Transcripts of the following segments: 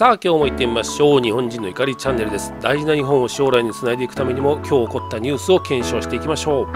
さあ今日も行ってみましょう日本人の怒りチャンネルです大事な日本を将来につないでいくためにも今日起こったニュースを検証していきましょう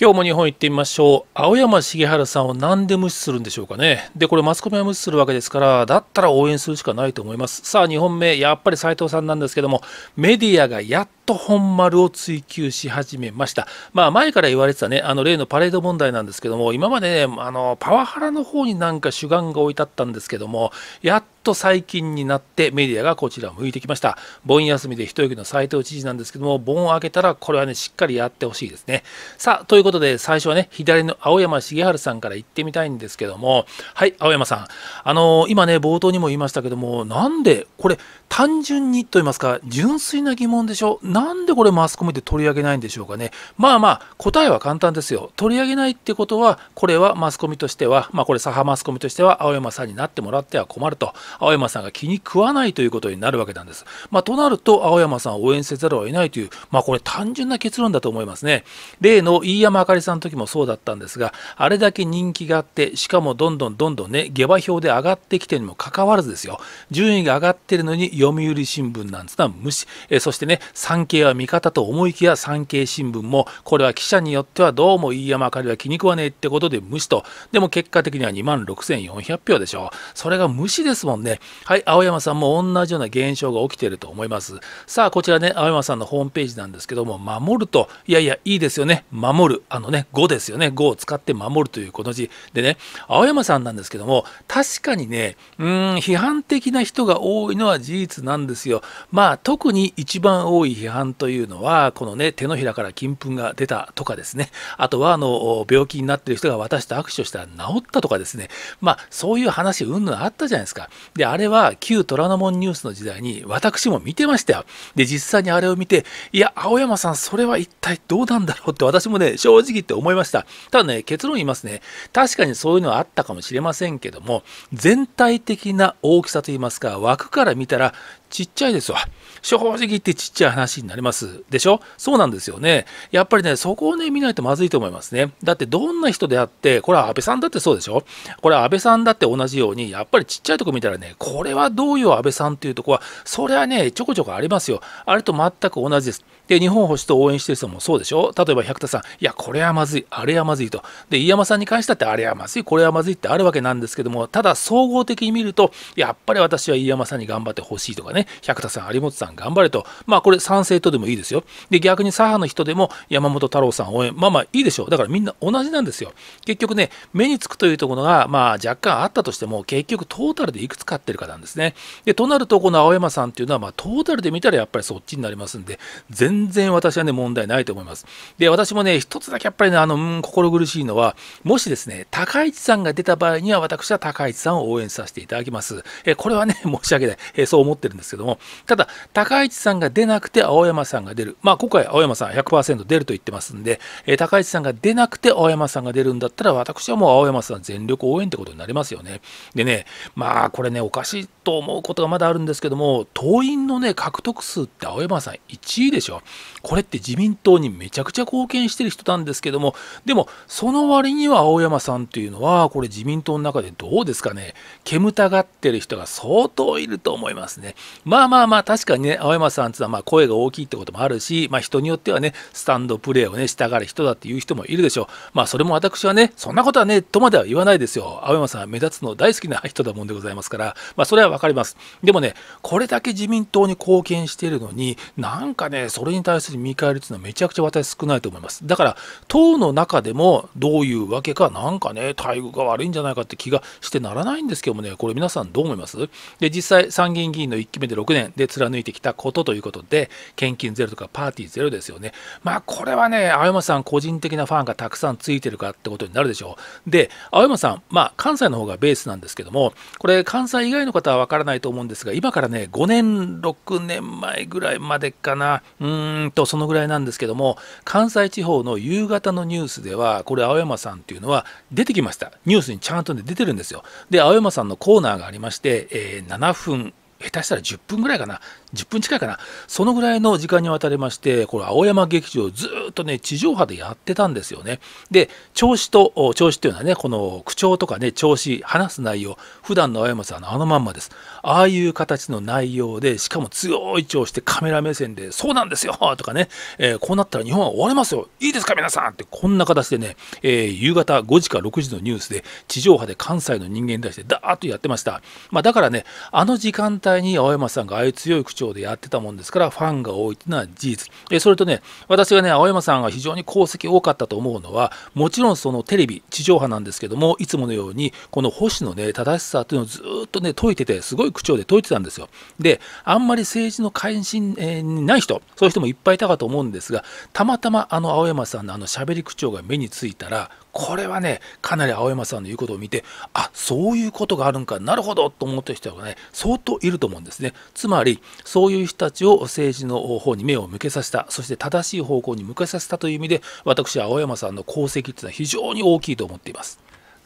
今日も日本行ってみましょう青山茂春さんを何で無視するんでしょうかねでこれマスコミは無視するわけですからだったら応援するしかないと思いますさあ2本目やっぱり斉藤さんなんですけどもメディアがやっと本丸を追求し始めました。まあ、前から言われてたね、あの例のパレード問題なんですけども、今まで、ね、あのパワハラの方になんか主眼が置いてあったんですけども、やっと最近になってメディアがこちらを向いてきました。盆休みで一息の斎藤知事なんですけども、盆を開けたらこれはね、しっかりやってほしいですね。さあ、ということで最初はね、左の青山茂春さんから行ってみたいんですけども、はい、青山さん、あの今ね、冒頭にも言いましたけども、なんでこれ単純にと言いますか、純粋な疑問でしょ。なんでこれマスコミで取り上げないんでしょうかね。まあまあ、答えは簡単ですよ。取り上げないってことは、これはマスコミとしては、まあこれ、左派マスコミとしては、青山さんになってもらっては困ると、青山さんが気に食わないということになるわけなんです。まあ、となると、青山さんを応援せざるを得ないという、まあこれ、単純な結論だと思いますね。例の飯山あかりさんの時もそうだったんですが、あれだけ人気があって、しかもどんどんどんどんね、下馬評で上がってきてるにもかかわらずですよ、順位が上がってるのに、読売新聞なんつうのは無視、えそしてね、産産経は味方と思いきや産経新聞もこれは記者によってはどうも飯山あかりは気に食わねえってことで無視とでも結果的には2万6400票でしょうそれが無視ですもんねはい青山さんも同じような現象が起きてると思いますさあこちらね青山さんのホームページなんですけども守るといやいやいいですよね守るあのね5ですよね5を使って守るというこの字でね青山さんなんですけども確かにねうん批判的な人が多いのは事実なんですよまあ特に一番多い批判反というのは、このね、手のひらから金粉が出たとかですね、あとは、あの、病気になってる人が私と握手をしたら治ったとかですね、まあ、そういう話、うんぬんあったじゃないですか。で、あれは、旧虎ノ門ニュースの時代に、私も見てましたよ。で、実際にあれを見て、いや、青山さん、それは一体どうなんだろうって、私もね、正直言って思いました。ただね、結論言いますね、確かにそういうのはあったかもしれませんけども、全体的な大きさといいますか、枠から見たら、ちっちゃいですわ。正直言ってちっちゃい話になります。でしょそうなんですよね。やっぱりね、そこをね、見ないとまずいと思いますね。だってどんな人であって、これは安倍さんだってそうでしょこれは安倍さんだって同じように、やっぱりちっちゃいとこ見たらね、これはどういう安倍さんっていうとこは、それはね、ちょこちょこありますよ。あれと全く同じです。で、日本保守と応援してる人もそうでしょ例えば百田さん、いや、これはまずい、あれはまずいと。で、飯山さんに関してだってあれはまずい、これはまずいってあるわけなんですけども、ただ総合的に見ると、やっぱり私は飯山さんに頑張ってほしいとかね、ね、百田さん、有本さん、頑張れと、まあこれ賛成とでもいいですよ。で、逆に左派の人でも山本太郎さん応援、まあまあいいでしょう。だからみんな同じなんですよ。結局ね、目につくというところが、まあ若干あったとしても、結局トータルでいくつ買ってるかなんですね。で、となると、この青山さんっていうのは、まあトータルで見たらやっぱりそっちになりますんで、全然私はね、問題ないと思います。で、私もね、一つだけやっぱりね、あの、うん、心苦しいのは、もしですね、高市さんが出た場合には、私は高市さんを応援させていただきます。えこれはね、申し訳ない、えそう思ってるんです。ですけども、ただ、高市さんが出なくて青山さんが出る。まあ、今回、青山さん100%出ると言ってますんで、え高市さんが出なくて青山さんが出るんだったら、私はもう青山さん全力応援ってことになりますよね。でね、まあ、これね、おかしいと思うことがまだあるんですけども、党員のね、獲得数って青山さん1位でしょ。これって自民党にめちゃくちゃ貢献してる人なんですけども、でも、その割には青山さんというのは、これ自民党の中でどうですかね、煙たがってる人が相当いると思いますね。まあまあまあ、確かにね、青山さんってのはまあ声が大きいってこともあるし、まあ、人によってはね、スタンドプレーをね、したがる人だっていう人もいるでしょう。まあ、それも私はね、そんなことはね、とまでは言わないですよ。青山さんは目立つの大好きな人だもんでございますから、まあ、それはわかります。でもね、これだけ自民党に貢献しているのに、なんかね、それに対する見返りっていうのはめちゃくちゃ私少ないと思います。だから、党の中でもどういうわけか、なんかね、待遇が悪いんじゃないかって気がしてならないんですけどもね、これ皆さんどう思いますで、実際、参議院議員の1期目で6年で貫いてきたことということで、献金ゼロとかパーティーゼロですよね。まあ、これはね、青山さん、個人的なファンがたくさんついてるかってことになるでしょう。で、青山さん、まあ、関西の方がベースなんですけども、これ、関西以外の方はわからないと思うんですが、今からね、5年、6年前ぐらいまでかな、うーんと、そのぐらいなんですけども、関西地方の夕方のニュースでは、これ、青山さんっていうのは出てきました。ニュースにちゃんと、ね、出てるんですよ。で、青山さんのコーナーがありまして、えー、7分下手したら10分ぐらいかな10分近いかなそのぐらいの時間にわたりましてこれ青山劇場ずっとね地上波でやってたんですよねで調子と調子っていうのはねこの口調とかね調子話す内容普段の青山さんのあのまんまですああいう形の内容でしかも強い調子でカメラ目線で「そうなんですよ!」とかね、えー、こうなったら日本は終われますよいいですか皆さん!」ってこんな形でね、えー、夕方5時か6時のニュースで地上波で関西の人間に対してだーっとやってました、まあ、だからねあの時間帯に青山さんがああいう強い口長でやってたもんですからファンが多いっていうのは事実それとね私がね青山さんが非常に功績多かったと思うのはもちろんそのテレビ地上波なんですけどもいつものようにこの星のね正しさというのをずっとね解いててすごい口調で解いてたんですよであんまり政治の関心、えにない人そういう人もいっぱいいたかと思うんですがたまたまあの青山さんのあの喋り口調が目についたらこれはねかなり青山さんの言うことを見てあそういうことがあるんかなるほどと思ってる人がね相当いると思うんですねつまりそういう人たちを政治の方に目を向けさせたそして正しい方向に向けさせたという意味で私は青山さんの功績っていうのは非常に大きいと思っています。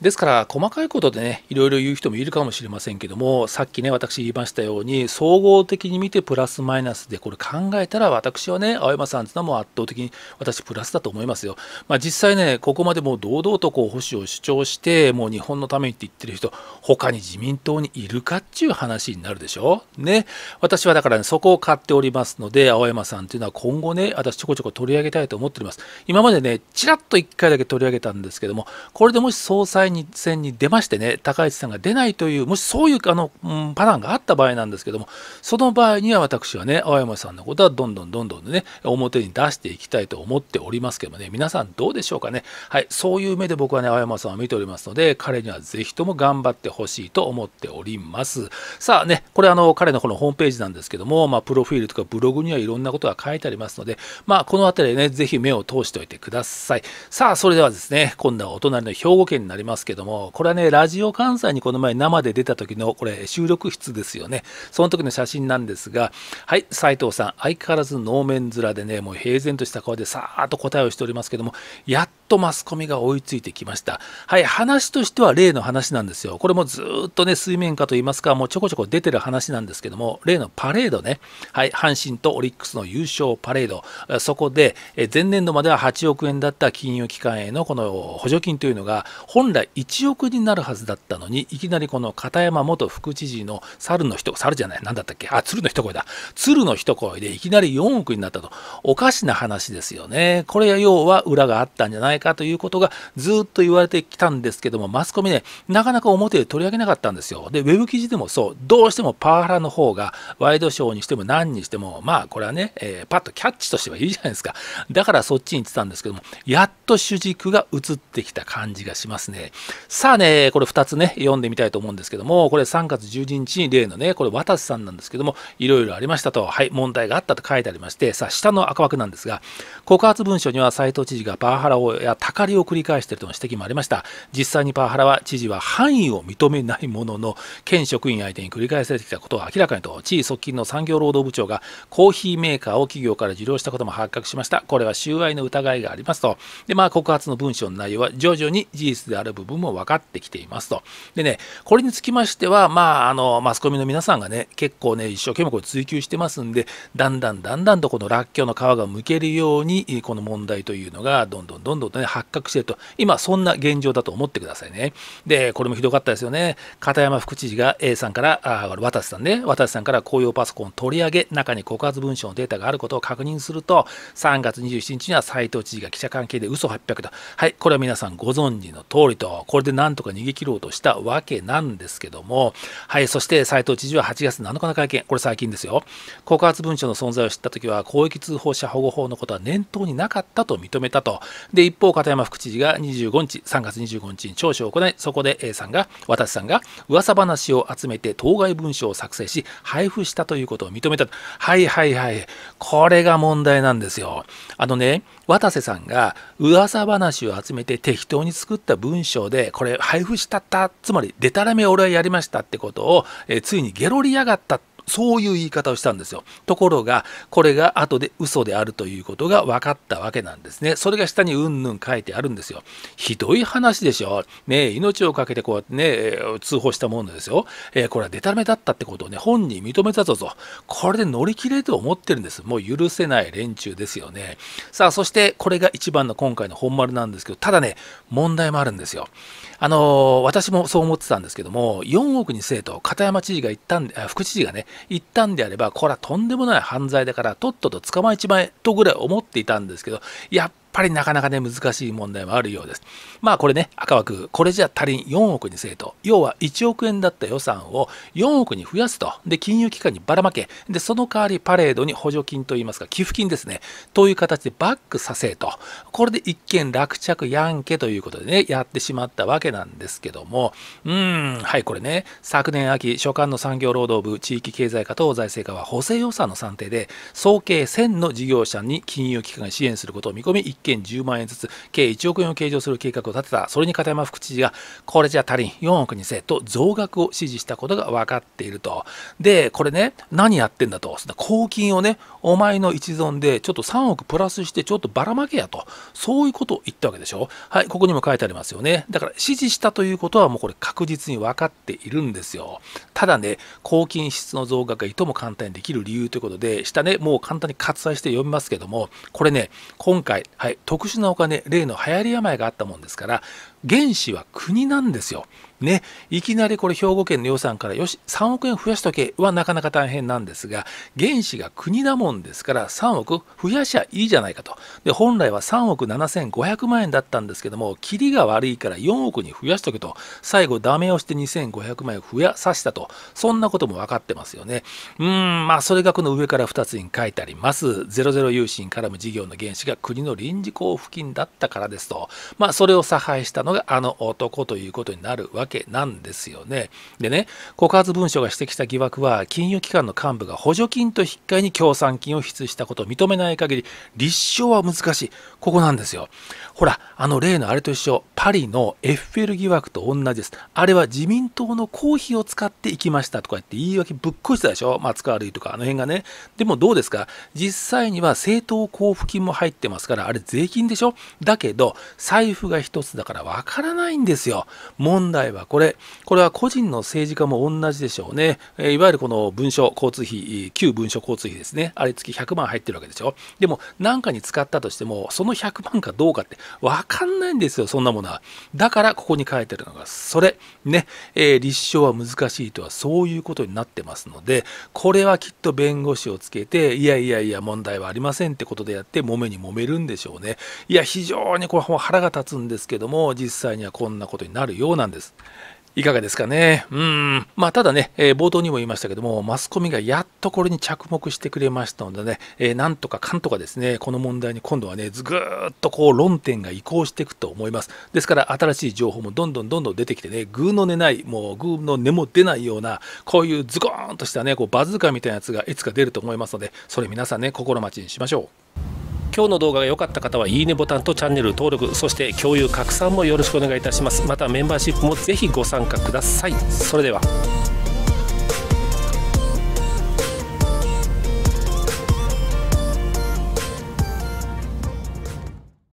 ですから細かいことでねいろいろ言う人もいるかもしれませんけどもさっきね私言いましたように総合的に見てプラスマイナスでこれ考えたら私はね青山さんってのはもう圧倒的に私プラスだと思いますよ。まあ、実際ねここまでもう堂々とこう保守を主張してもう日本のためにって言ってる人他に自民党にいるかっちゅう話になるでしょ。ね私はだから、ね、そこを買っておりますので青山さんっていうのは今後ね私ちょこちょこ取り上げたいと思っております。今までねちらっと1回だけ取り上げたんですけどもこれでもし総裁対戦に出ましてね高市さんが出ないというもしそういうあの、うん、パターンがあった場合なんですけどもその場合には私はね青山さんのことはどんどんどんどんね表に出していきたいと思っておりますけどもね皆さんどうでしょうかねはいそういう目で僕はね青山さんを見ておりますので彼には是非とも頑張ってほしいと思っておりますさあねこれあの彼のこのホームページなんですけども、まあ、プロフィールとかブログにはいろんなことが書いてありますので、まあ、この辺りね是非目を通しておいてくださいさあそれではですね今度はお隣の兵庫県になりますますけども、これはね、ラジオ関西にこの前生で出た時の、これ、収録室ですよね。その時の写真なんですが、はい、斉藤さん、相変わらず能面面でね、もう平然とした顔でさーっと答えをしておりますけども、やっとマスコミが追いついてきました。はい、話としては例の話なんですよ。これもずっとね、水面下といいますか、もうちょこちょこ出てる話なんですけども、例のパレードね、はい、阪神とオリックスの優勝パレード、そこで、前年度までは8億円だった金融機関へのこの補助金というのが、本来1億になるはずだったのにいきなりこの片山元副知事の猿の人猿じゃない何だったっけあ鶴の一声だ鶴の一声でいきなり4億になったとおかしな話ですよねこれは要は裏があったんじゃないかということがずっと言われてきたんですけどもマスコミねなかなか表で取り上げなかったんですよでウェブ記事でもそうどうしてもパワハラの方がワイドショーにしても何にしてもまあこれはね、えー、パッとキャッチとしてはいいじゃないですかだからそっちに行ってたんですけどもやっと主軸が移ってきた感じがしますねさあね、これ2つね、読んでみたいと思うんですけども、これ3月1 2日に例のね、これ渡瀬さんなんですけども、いろいろありましたと、はい、問題があったと書いてありまして、さあ、下の赤枠なんですが、告発文書には斎藤知事がパワハラをやたかりを繰り返しているとの指摘もありました。実際にパワハラは知事は範囲を認めないものの、県職員相手に繰り返されてきたことを明らかにと、地位側近の産業労働部長がコーヒーメーカーを企業から受領したことも発覚しました。これは収賄の疑いがありますと。で、まあ、告発の文書の内容は徐々に事実である部分も分かってきていますと。でね、これにつきましては、まあ、あの、マスコミの皆さんがね、結構ね、一生懸命これ追求してますんで、だんだんだんだんとこのらっきょうの皮がむけるように、この問題というのが、どんどんどんどんとね、発覚していると、今、そんな現状だと思ってくださいね。で、これもひどかったですよね。片山副知事が A さんから、あ、渡瀬さんね、渡瀬さんから公用パソコンを取り上げ、中に告発文書のデータがあることを確認すると、3月27日には斎藤知事が記者関係で嘘800と、はい、これは皆さんご存知の通りと、これでなんとか逃げ切ろうとしたわけなんですけども、はい、そして斎藤知事は8月7日の会見、これ最近ですよ、告発文書の存在を知ったときは、広域通報者保護法のことは念頭になかったと認めたと、で一方、片山副知事が25日、3月25日に聴取を行い、そこで A さんが、私さんが、噂話を集めて当該文書を作成し、配布したということを認めたと、はいはいはい、これが問題なんですよ。あのね、渡瀬さんが、噂話を集めて適当に作った文書でこれ配布したったつまりデタラメ俺はやりましたってことを、えついにゲロリやがったってそういう言い方をしたんですよ。ところが、これが後で嘘であるということが分かったわけなんですね。それが下にうんぬん書いてあるんですよ。ひどい話でしょ。ね命を懸けてこうやってね、通報したものですよ。えー、これはデタラメだったってことをね、本人認めたぞと。これで乗り切れと思ってるんです。もう許せない連中ですよね。さあ、そしてこれが一番の今回の本丸なんですけど、ただね、問題もあるんですよ。あのー、私もそう思ってたんですけども、4億にせえと片山知事が言ったんで、あ副知事がね、言ったんであれば、これはとんでもない犯罪だから、とっとと捕まえちまえとぐらい思っていたんですけど、やっぱりなかなかね難しい問題はあるようですまあこれね赤枠これじゃ足りん4億にせえと要は1億円だった予算を4億に増やすとで金融機関にばらまけでその代わりパレードに補助金といいますか寄付金ですねという形でバックさせとこれで一件落着やんけということでねやってしまったわけなんですけどもうんはいこれね昨年秋所管の産業労働部地域経済課と財政課は補正予算の算定で総計1000の事業者に金融機関が支援することを見込み一1件10万円ずつ計1億円を計上する計画を立てたそれに片山副知事がこれじゃ足りん4億2000と増額を指示したことが分かっているとでこれね何やってんだと公金をねお前の一存でちょっと3億プラスしてちょっとばらまけやと、そういうことを言ったわけでしょ。はい、ここにも書いてありますよね。だから指示したということはもうこれ確実に分かっているんですよ。ただね、抗菌質の増額がいとも簡単にできる理由ということで、下ね、もう簡単に割愛して読みますけども、これね、今回、はい、特殊なお金、例の流行り病があったもんですから、原資は国なんですよ。ね、いきなりこれ兵庫県の予算からよし3億円増やしとけはなかなか大変なんですが原資が国だもんですから3億増やしゃいいじゃないかとで本来は3億7500万円だったんですけども切りが悪いから4億に増やしとけと最後ダメをして2500万円増やさせたとそんなことも分かってますよねうんまあそれがこの上から2つに書いてありますゼロゼロ融資に絡む事業の原資が国の臨時交付金だったからですとまあそれを差配したののがあの男ということになるわけなんですよね。でね、告発文書が指摘した疑惑は、金融機関の幹部が補助金と引き換えに協賛金を支出したことを認めない限り、立証は難しい。ここなんですよ。ほら、あの例のあれと一緒、パリのエッフェル疑惑と同じです。あれは自民党の公費を使っていきましたとか言って言い訳ぶっこしたでしょ。松川るとか、あの辺がね。でもどうですか実際には政党交付金も入ってますから、あれ税金でしょだけど、財布が一つだから分わからないんですよ。問題はこれ。これは個人の政治家も同じでしょうね。えいわゆるこの文書交通費、旧文書交通費ですね。あれ月100万入ってるわけでしょ。でも何かに使ったとしても、その100万かどうかってわかんないんですよ、そんなものは。だからここに書いてるのが、それ。ね、えー、立証は難しいとはそういうことになってますので、これはきっと弁護士をつけて、いやいやいや、問題はありませんってことでやって、揉めに揉めるんでしょうね。いや、非常にこれ腹が立つんですけども、実実際にはこんなことになるようなんです。いかがですかね。うん。まあ、ただね、えー、冒頭にも言いましたけども、マスコミがやっとこれに着目してくれましたのでね、えー、なんとかかんとかですね、この問題に今度はね、ずぐーっとこう論点が移行していくと思います。ですから、新しい情報もどんどんどんどん出てきてね、ぐーの寝ない、もうぐーの根も出ないような、こういうズコーンとしたね、こうバズーカみたいなやつがいつか出ると思いますので、それ皆さんね、心待ちにしましょう。今日の動画が良かった方はいいねボタンとチャンネル登録そして共有拡散もよろしくお願いいたしますまたメンバーシップもぜひご参加くださいそれでは